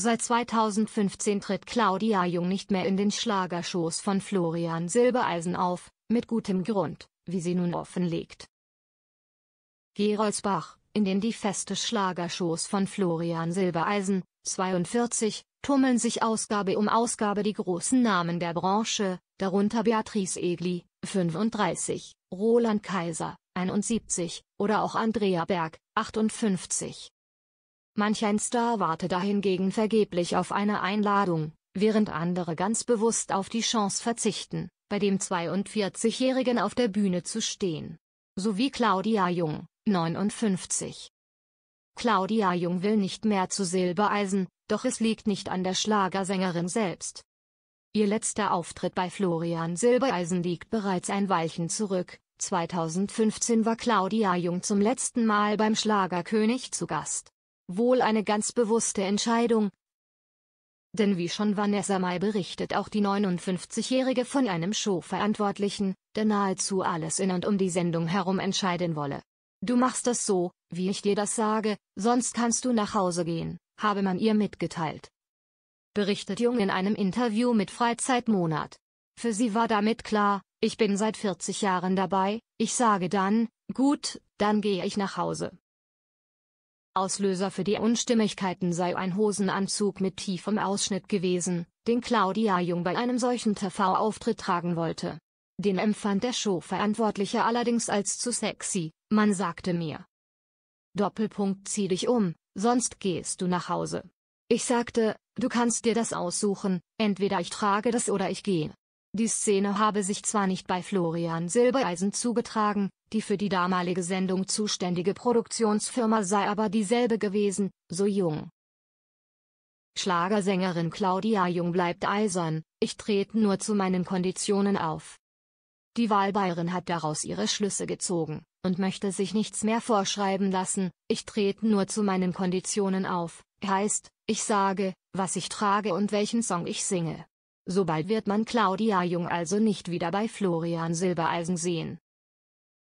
Seit 2015 tritt Claudia Jung nicht mehr in den Schlagershows von Florian Silbereisen auf, mit gutem Grund, wie sie nun offenlegt. Gerolsbach, in den die feste Schlagershows von Florian Silbereisen, 42, tummeln sich Ausgabe um Ausgabe die großen Namen der Branche, darunter Beatrice Egli, 35, Roland Kaiser, 71, oder auch Andrea Berg, 58. Manch ein Star warte dahingegen vergeblich auf eine Einladung, während andere ganz bewusst auf die Chance verzichten, bei dem 42-Jährigen auf der Bühne zu stehen. So wie Claudia Jung, 59. Claudia Jung will nicht mehr zu Silbereisen, doch es liegt nicht an der Schlagersängerin selbst. Ihr letzter Auftritt bei Florian Silbereisen liegt bereits ein Weilchen zurück. 2015 war Claudia Jung zum letzten Mal beim Schlagerkönig zu Gast wohl eine ganz bewusste Entscheidung. Denn wie schon Vanessa Mai berichtet auch die 59-Jährige von einem Showverantwortlichen, der nahezu alles in und um die Sendung herum entscheiden wolle. Du machst das so, wie ich dir das sage, sonst kannst du nach Hause gehen, habe man ihr mitgeteilt. Berichtet Jung in einem Interview mit Freizeitmonat. Für sie war damit klar, ich bin seit 40 Jahren dabei, ich sage dann, gut, dann gehe ich nach Hause. Auslöser für die Unstimmigkeiten sei ein Hosenanzug mit tiefem Ausschnitt gewesen, den Claudia Jung bei einem solchen TV-Auftritt tragen wollte. Den empfand der Showverantwortliche allerdings als zu sexy, man sagte mir. Doppelpunkt zieh dich um, sonst gehst du nach Hause. Ich sagte, du kannst dir das aussuchen, entweder ich trage das oder ich gehe. Die Szene habe sich zwar nicht bei Florian Silbereisen zugetragen, die für die damalige Sendung zuständige Produktionsfirma sei aber dieselbe gewesen, so Jung. Schlagersängerin Claudia Jung bleibt eisern, ich trete nur zu meinen Konditionen auf. Die Wahlbayerin hat daraus ihre Schlüsse gezogen und möchte sich nichts mehr vorschreiben lassen, ich trete nur zu meinen Konditionen auf, heißt, ich sage, was ich trage und welchen Song ich singe. Sobald wird man Claudia Jung also nicht wieder bei Florian Silbereisen sehen.